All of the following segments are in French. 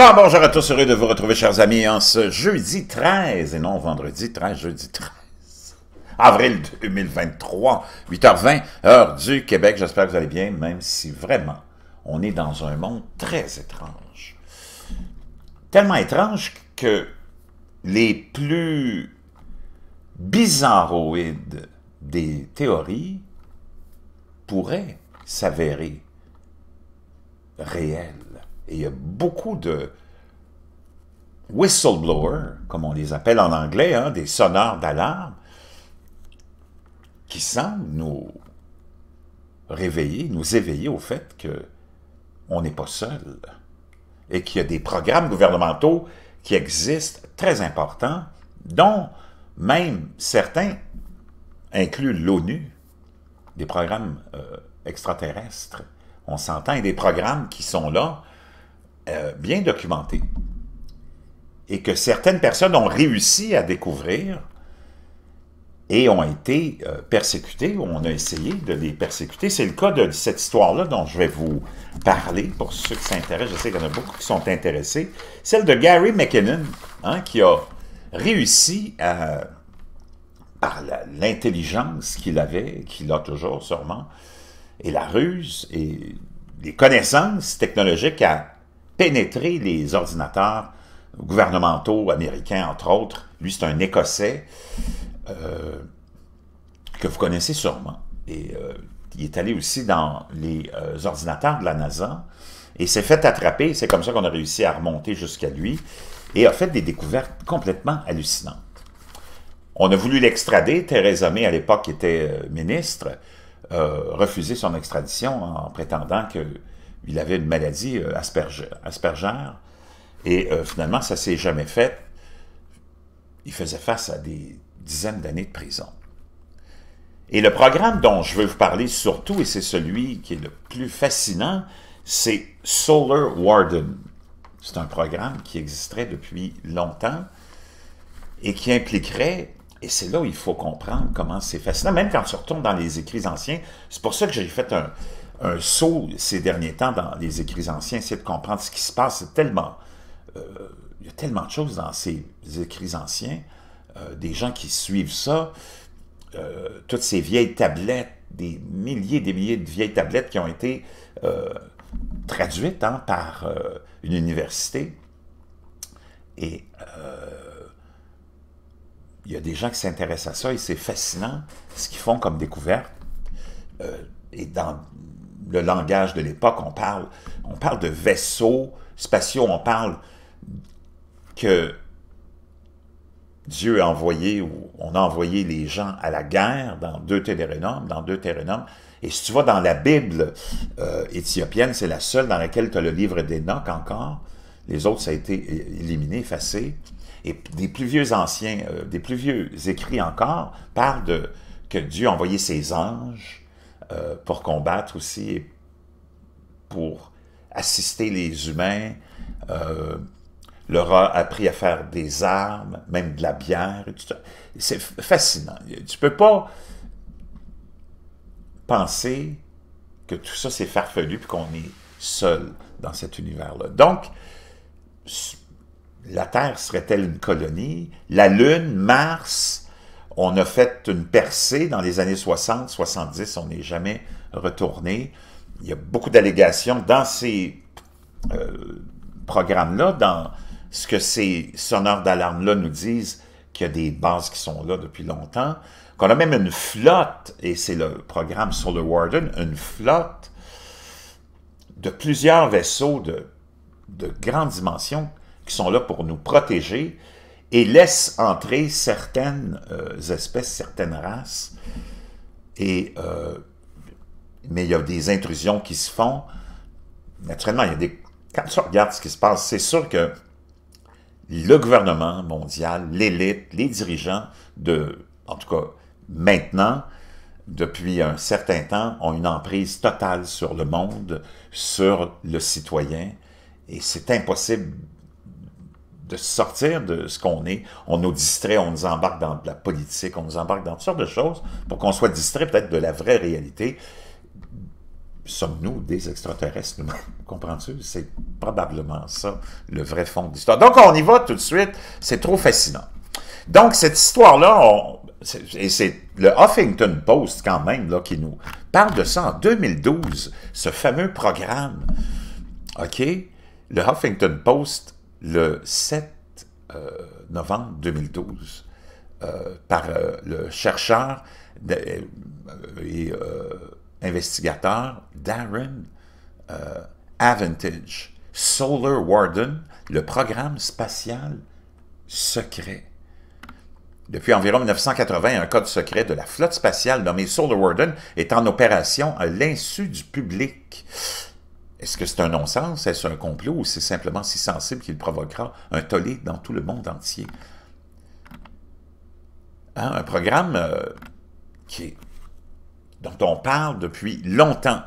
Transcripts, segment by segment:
Alors bonjour à tous, heureux de vous retrouver chers amis en ce jeudi 13, et non vendredi 13, jeudi 13 avril 2023, 8h20, heure du Québec. J'espère que vous allez bien, même si vraiment, on est dans un monde très étrange. Tellement étrange que les plus bizarroïdes des théories pourraient s'avérer réelles il y a beaucoup de whistleblowers, comme on les appelle en anglais, hein, des sonneurs d'alarme, qui semblent nous réveiller, nous éveiller au fait qu'on n'est pas seul et qu'il y a des programmes gouvernementaux qui existent très importants, dont même certains incluent l'ONU, des programmes euh, extraterrestres. On s'entend, et des programmes qui sont là euh, bien documenté, et que certaines personnes ont réussi à découvrir et ont été euh, persécutées, ou on a essayé de les persécuter. C'est le cas de cette histoire-là dont je vais vous parler, pour ceux qui s'intéressent, je sais qu'il y en a beaucoup qui sont intéressés, celle de Gary McKinnon, hein, qui a réussi par l'intelligence qu'il avait, qu'il a toujours sûrement, et la ruse, et les connaissances technologiques à pénétrer les ordinateurs gouvernementaux américains, entre autres. Lui, c'est un Écossais euh, que vous connaissez sûrement. Et euh, il est allé aussi dans les euh, ordinateurs de la NASA et s'est fait attraper. C'est comme ça qu'on a réussi à remonter jusqu'à lui et a fait des découvertes complètement hallucinantes. On a voulu l'extrader. Theresa May, à l'époque, était ministre, refusait son extradition en prétendant que il avait une maladie euh, aspergère Asperger, et euh, finalement, ça s'est jamais fait. Il faisait face à des dizaines d'années de prison. Et le programme dont je veux vous parler surtout, et c'est celui qui est le plus fascinant, c'est Solar Warden. C'est un programme qui existerait depuis longtemps et qui impliquerait, et c'est là où il faut comprendre comment c'est fascinant, même quand on retourne dans les écrits anciens, c'est pour ça que j'ai fait un, un saut ces derniers temps dans les écrits anciens, essayer de comprendre ce qui se passe. C'est tellement... Euh, il y a tellement de choses dans ces écrits anciens, euh, des gens qui suivent ça, euh, toutes ces vieilles tablettes, des milliers et des milliers de vieilles tablettes qui ont été traduites hein, par une université. Et il y a des gens qui s'intéressent à ça et c'est fascinant ce qu'ils font comme découverte. et dans le langage de l'époque, on parle, on parle de vaisseaux spatiaux, on parle que Dieu a envoyé ou on a envoyé les gens à la guerre dans deux Deutéronome, dans deux Deutéronome. Et si tu vas dans la Bible euh, éthiopienne, c'est la seule dans laquelle tu as le livre d'Enoch encore. Les autres, ça a été éliminé, effacé. Et des plus vieux anciens, euh, des plus vieux écrits encore, parlent que Dieu a envoyé ses anges euh, pour combattre aussi et pour assister les humains. Euh, leur a appris à faire des armes, même de la bière. C'est fascinant. Tu peux pas penser que tout ça c'est farfelu puis qu'on est seul dans cet univers-là. Donc, la Terre serait-elle une colonie? La Lune, Mars, on a fait une percée dans les années 60, 70, on n'est jamais retourné. Il y a beaucoup d'allégations dans ces euh, programmes-là, dans ce que ces sonneurs d'alarme-là nous disent, qu'il y a des bases qui sont là depuis longtemps, qu'on a même une flotte, et c'est le programme Solar Warden, une flotte de plusieurs vaisseaux de, de grandes dimensions qui sont là pour nous protéger, et laisse entrer certaines euh, espèces, certaines races. Et, euh, mais il y a des intrusions qui se font. Naturellement, il y a des... quand tu regardes ce qui se passe, c'est sûr que le gouvernement mondial, l'élite, les dirigeants de, en tout cas maintenant, depuis un certain temps, ont une emprise totale sur le monde, sur le citoyen, et c'est impossible de sortir de ce qu'on est. On nous distrait, on nous embarque dans la politique, on nous embarque dans toutes sortes de choses pour qu'on soit distrait peut-être de la vraie réalité. Sommes-nous des extraterrestres nous Comprends-tu? C'est probablement ça le vrai fond de l'histoire. Donc, on y va tout de suite. C'est trop fascinant. Donc, cette histoire-là, et c'est le Huffington Post quand même là, qui nous parle de ça en 2012, ce fameux programme. OK? Le Huffington Post le 7 euh, novembre 2012 euh, par euh, le chercheur et investigateur Darren Avantage, Solar Warden, le programme spatial secret. Depuis environ 1980, un code secret de la flotte spatiale nommé Solar Warden est en opération à l'insu du public. Est-ce que c'est un non-sens? Est-ce un complot? Ou c'est simplement si sensible qu'il provoquera un tollé dans tout le monde entier? Hein, un programme euh, qui dont on parle depuis longtemps.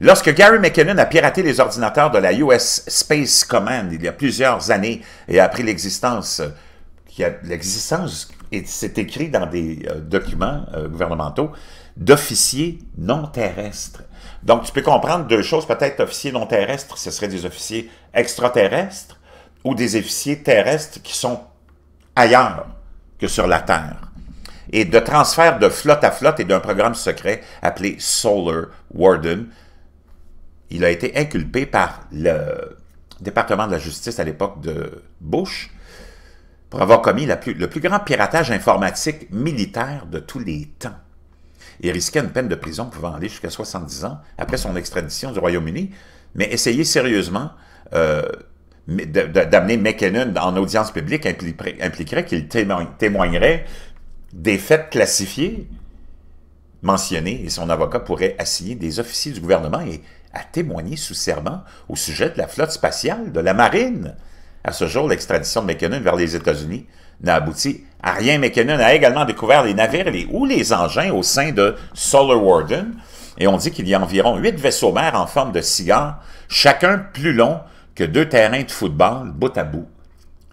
Lorsque Gary McKinnon a piraté les ordinateurs de la US Space Command il y a plusieurs années et a appris l'existence, euh, l'existence c'est écrit dans des euh, documents gouvernementaux, d'officiers non terrestres donc, tu peux comprendre deux choses. Peut-être officiers non terrestres, ce serait des officiers extraterrestres ou des officiers terrestres qui sont ailleurs que sur la Terre. Et de transfert de flotte à flotte et d'un programme secret appelé Solar Warden, il a été inculpé par le département de la justice à l'époque de Bush pour avoir commis le plus grand piratage informatique militaire de tous les temps et risquait une peine de prison pouvant aller jusqu'à 70 ans après son extradition du Royaume-Uni, mais essayer sérieusement euh, d'amener McKinnon en audience publique impliquerait qu'il témoignerait des faits classifiés mentionnés et son avocat pourrait assigner des officiers du gouvernement et à témoigner sous serment au sujet de la flotte spatiale de la marine. À ce jour, l'extradition de McKinnon vers les États-Unis n'a abouti à rien. McKinnon a également découvert les navires les, ou les engins au sein de Solar Warden, et on dit qu'il y a environ huit vaisseaux mères en forme de cigare, chacun plus long que deux terrains de football bout à bout,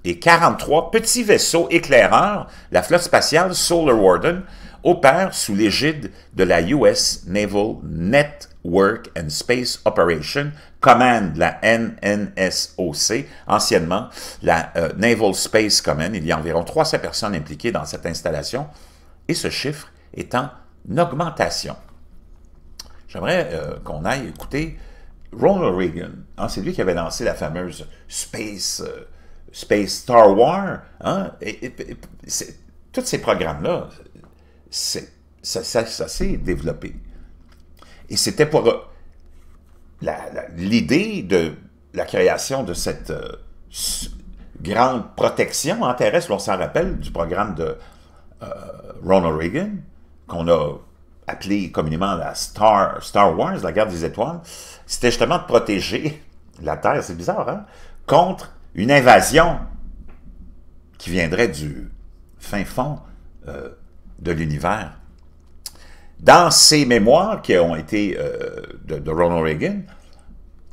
et 43 petits vaisseaux éclaireurs, la flotte spatiale Solar Warden opère sous l'égide de la US Naval Network and Space Operation, Command, la NNSOC, anciennement la euh, Naval Space Command. Il y a environ 300 personnes impliquées dans cette installation et ce chiffre est en augmentation. J'aimerais euh, qu'on aille écouter Ronald Reagan. Hein, c'est lui qui avait lancé la fameuse Space, euh, Space Star War. Hein, tous ces programmes-là, ça, ça, s'est développé. Et c'était pour euh, l'idée de la création de cette euh, grande protection en terrestre, on s'en rappelle du programme de euh, Ronald Reagan, qu'on a appelé communément la Star, Star Wars, la guerre des étoiles, c'était justement de protéger la Terre, c'est bizarre, hein, contre une invasion qui viendrait du fin fond euh, de l'univers. Dans ses mémoires qui ont été euh, de, Ronald Reagan,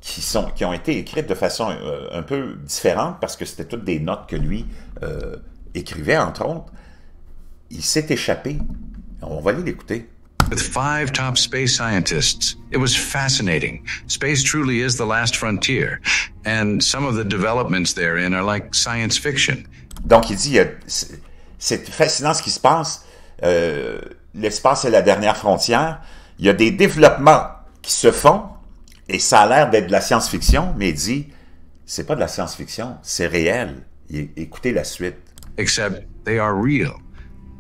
qui, sont, qui ont été écrites de façon euh, un peu différente, parce que c'était toutes des notes que lui euh, écrivait, entre autres, il s'est échappé. On va aller l'écouter. science fiction. Donc il dit, c'est fascinant ce qui se passe, euh, l'espace est la dernière frontière. Il y a des développements qui se font, et ça a l'air d'être de la science-fiction, mais il dit, c'est pas de la science-fiction, c'est réel. écoutez la suite. they are real.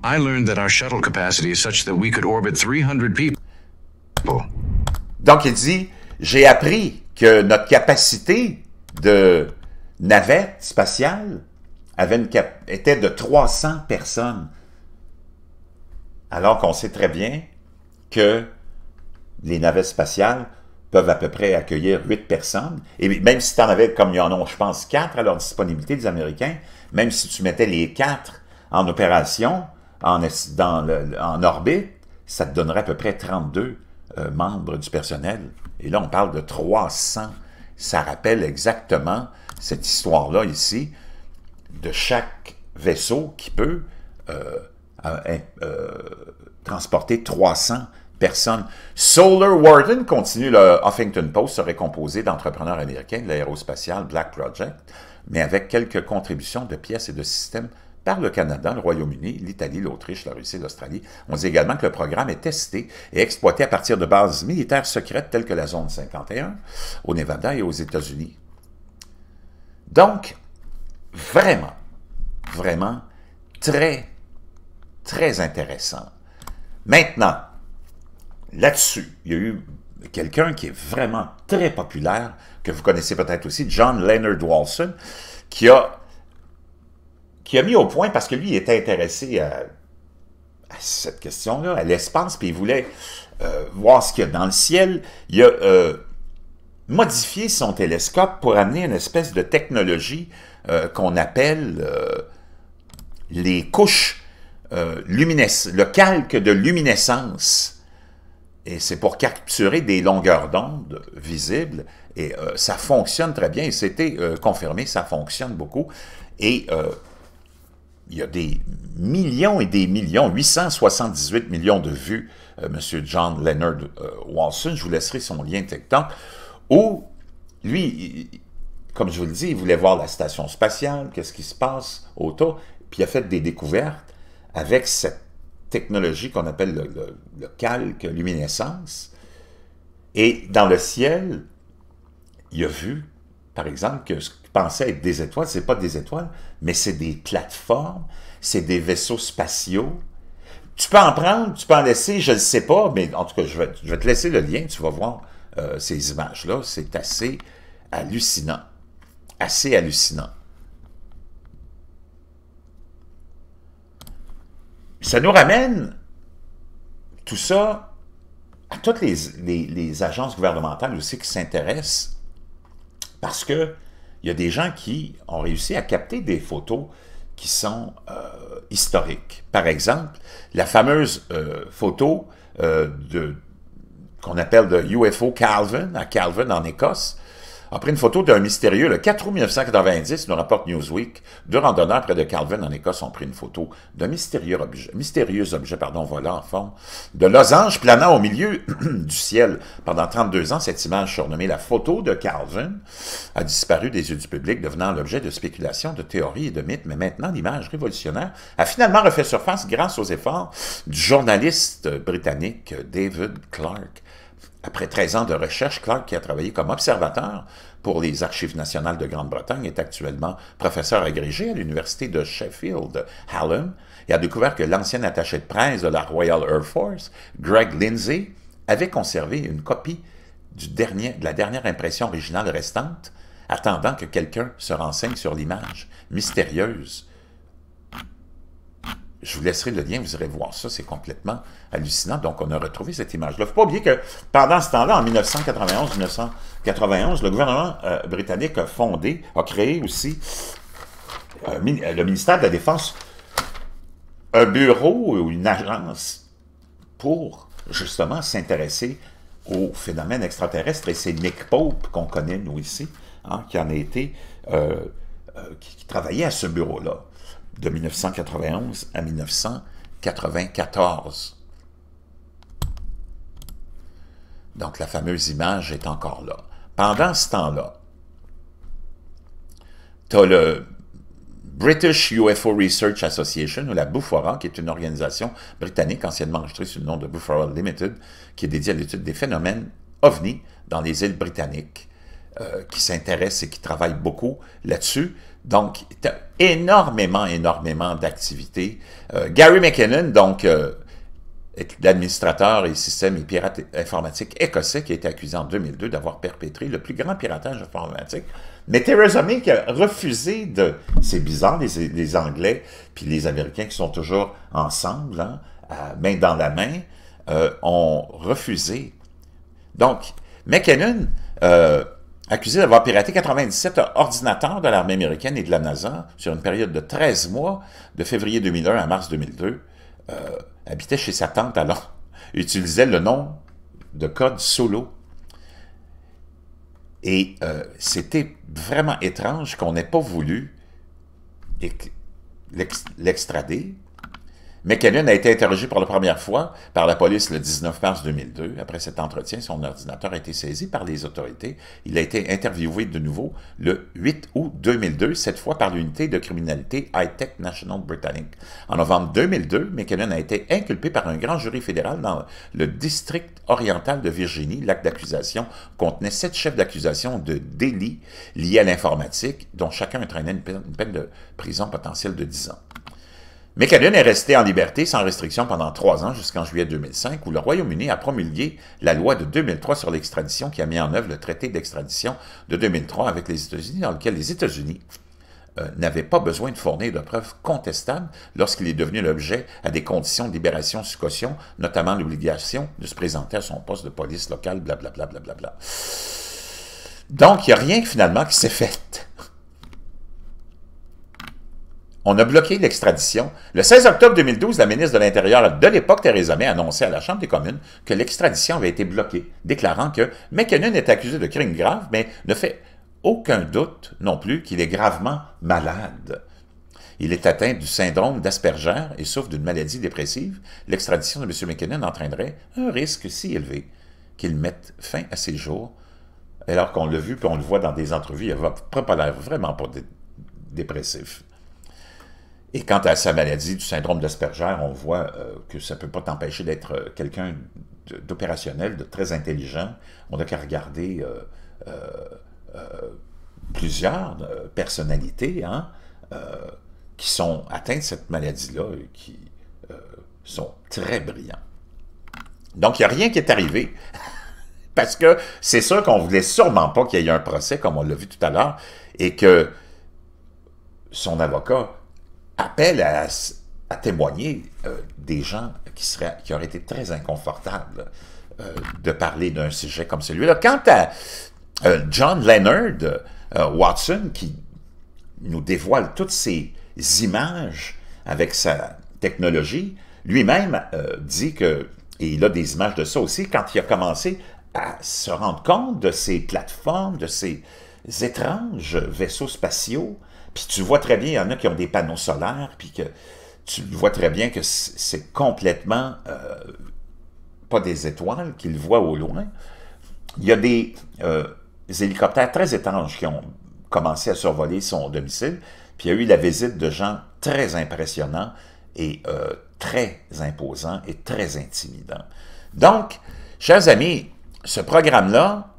I learned that our shuttle capacity is such that we could orbit 300 people. Donc il dit, j'ai appris que notre capacité de navette spatiale avait était de 300 personnes. Alors qu'on sait très bien que les navettes spatiales peuvent à peu près accueillir huit personnes. Et même si tu en avais, comme il y en a, je pense, quatre à leur disponibilité, des Américains, même si tu mettais les quatre en opération, en, orbite, ça te donnerait à peu près 32 euh, membres du personnel. Et là, on parle de 300. Ça rappelle exactement cette histoire-là ici, de chaque vaisseau qui peut... Euh, euh, transporter 300 personnes. Solar Warden, continue le Huffington Post, serait composé d'entrepreneurs américains de l'aérospatiale Black Project, mais avec quelques contributions de pièces et de systèmes par le Canada, le Royaume-Uni, l'Italie, l'Autriche, la Russie, l'Australie. On dit également que le programme est testé et exploité à partir de bases militaires secrètes telles que la Zone 51, au Nevada et aux États-Unis. Donc, vraiment, vraiment, très très intéressant. Maintenant, là-dessus, il y a eu quelqu'un qui est vraiment très populaire, que vous connaissez peut-être aussi, John Leonard Walson, qui a, qui a mis au point, parce que lui, il était intéressé à, cette question-là, à l'espace, puis il voulait euh, voir ce qu'il y a dans le ciel. Il a euh, modifié son télescope pour amener une espèce de technologie euh, qu'on appelle les couches euh, le calque de luminescence. Et c'est pour capturer des longueurs d'onde visibles. Et euh, ça fonctionne très bien. Et c'était euh, confirmé, ça fonctionne beaucoup. Et il y a des millions et des millions, 878 millions de vues, Monsieur M. John Leonard Watson, je vous laisserai son lien TikTok, où lui, comme je vous le dis, il voulait voir la station spatiale, qu'est-ce qui se passe autour, puis il a fait des découvertes avec cette technologie qu'on appelle le, calque luminescence. Et dans le ciel, il a vu, par exemple, que ce qu'il pensait être des étoiles, ce n'est pas des étoiles, mais c'est des plateformes, c'est des vaisseaux spatiaux. Tu peux en prendre, tu peux en laisser, je ne sais pas, mais en tout cas, je vais, te laisser le lien, tu vas voir euh, ces images-là. C'est assez hallucinant. Assez hallucinant. Ça nous ramène tout ça à toutes les, agences gouvernementales aussi qui s'intéressent parce que il y a des gens qui ont réussi à capter des photos qui sont euh, historiques. Par exemple, la fameuse euh, photo euh, qu'on appelle de UFO Calvin, à Calvin en Écosse, a pris une photo d'un mystérieux le 4 août 1990, nous rapporte Newsweek. Deux randonneurs près de Calvin, en Écosse, ont pris une photo d'un mystérieux objet, mystérieux objet pardon, voilà en fond de losange planant au milieu du ciel. Pendant 32 ans, cette image surnommée la photo de Calvin a disparu des yeux du public, devenant l'objet de spéculations, de théories et de mythes. Mais maintenant, l'image révolutionnaire a finalement refait surface grâce aux efforts du journaliste britannique David Clark. Après 13 ans de recherche, Clark, qui a travaillé comme observateur pour les Archives nationales de Grande-Bretagne, est actuellement professeur agrégé à l'Université de Sheffield, Hallam, et a découvert que l'ancien attaché de presse de la Royal Air Force, Greg Lindsay, avait conservé une copie de la dernière impression originale restante, attendant que quelqu'un se renseigne sur l'image mystérieuse je vous laisserai le lien, vous irez voir ça, c'est complètement hallucinant. Donc, on a retrouvé cette image-là. Il ne faut pas oublier que pendant ce temps-là, en 1991-1991, le gouvernement euh, britannique a fondé, a créé aussi euh, euh, le ministère de la Défense, un bureau ou une agence pour justement s'intéresser aux phénomènes extraterrestres. Et c'est Nick Pope qu'on connaît, nous, ici, hein, qui en a été, qui travaillait à ce bureau-là de 1991 à 1994. Donc, la fameuse image est encore là. Pendant ce temps-là, tu as le British UFO Research Association, ou la Bouffora, qui est une organisation britannique anciennement enregistrée sous le nom de des Limited, qui est dédiée à l'étude des phénomènes ovnis dans les îles britanniques, euh, qui s'intéresse et qui travaille beaucoup là-dessus. Donc, énormément, énormément d'activités. Euh, Gary McKinnon, donc, euh, l'administrateur et système et pirate informatique écossais qui a été accusé en 2002 d'avoir perpétré le plus grand piratage informatique. Mais Theresa May qui a refusé de... C'est bizarre, les, Anglais puis les Américains qui sont toujours ensemble, hein, main dans la main, euh, ont refusé. Donc, McKinnon accusé d'avoir piraté 97 ordinateurs de l'armée américaine et de la NASA sur une période de 13 mois, de février 2001 à mars 2002, euh, habitait chez sa tante à utilisait le nom de code solo. Et euh, c'était vraiment étrange qu'on n'ait pas voulu l'extrader McKellen a été interrogé pour la première fois par la police le 19 mars 2002. Après cet entretien, son ordinateur a été saisi par les autorités. Il a été interviewé de nouveau le 8 août 2002, cette fois par l'unité de criminalité High-Tech National Britannic. En novembre 2002, McKellen a été inculpé par un grand jury fédéral dans le district oriental de Virginie. L'acte d'accusation contenait sept chefs d'accusation de délits liés à l'informatique, dont chacun entraînait une peine de prison potentielle de 10 ans. McAllen est resté en liberté sans restriction pendant trois ans jusqu'en juillet 2005, où le Royaume-Uni a promulgué la loi de 2003 sur l'extradition qui a mis en œuvre le traité d'extradition de 2003 avec les États-Unis, dans lequel les États-Unis euh, n'avaient pas besoin de fournir de preuves contestables lorsqu'il est devenu l'objet à des conditions de libération sous caution, notamment l'obligation de se présenter à son poste de police locale, blablabla. Donc, il n'y a rien finalement qui s'est fait on a bloqué l'extradition. Le 16 octobre 2012, la ministre de l'Intérieur de l'époque, Theresa May, annonçait à la Chambre des communes que l'extradition avait été bloquée, déclarant que McKinnon est accusé de crimes graves, mais ne fait aucun doute non plus qu'il est gravement malade. Il est atteint du syndrome d'Asperger et souffre d'une maladie dépressive. L'extradition de M. McKinnon entraînerait un risque si élevé qu'il mette fin à ses jours, alors qu'on l'a vu, puis on le voit dans des entrevues, il va pas l'air vraiment pas dépressif. Et quant à sa maladie du syndrome d'Asperger, on voit euh, que ça ne peut pas t'empêcher d'être euh, quelqu'un d'opérationnel, de très intelligent. On n'a qu'à regarder euh, plusieurs personnalités hein, qui sont atteintes de cette maladie-là et qui sont très brillants. Donc, il n'y a rien qui est arrivé. Parce que c'est sûr qu'on ne voulait sûrement pas qu'il y ait un procès, comme on l'a vu tout à l'heure, et que son avocat appelle à, témoigner euh, des gens qui, seraient, qui auraient été très inconfortables euh, de parler d'un sujet comme celui-là. Quant à euh, John Leonard Watson, qui nous dévoile toutes ces images avec sa technologie, lui-même dit que, et il a des images de ça aussi, quand il a commencé à se rendre compte de ces plateformes, de ces étranges vaisseaux spatiaux puis tu vois très bien, il y en a qui ont des panneaux solaires, puis que tu vois très bien que c'est complètement euh, pas des étoiles qu'ils voient au loin. Il y a des, euh, hélicoptères très étranges qui ont commencé à survoler son domicile, puis il y a eu la visite de gens très impressionnants et euh, très imposants et très intimidants. Donc, chers amis, ce programme-là,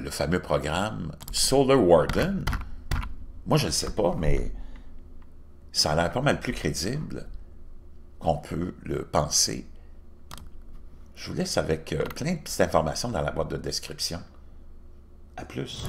le fameux programme Solar Warden, moi, je ne sais pas, mais ça a l'air pas mal plus crédible qu'on peut le penser. Je vous laisse avec euh, plein de petites informations dans la boîte de description. À plus.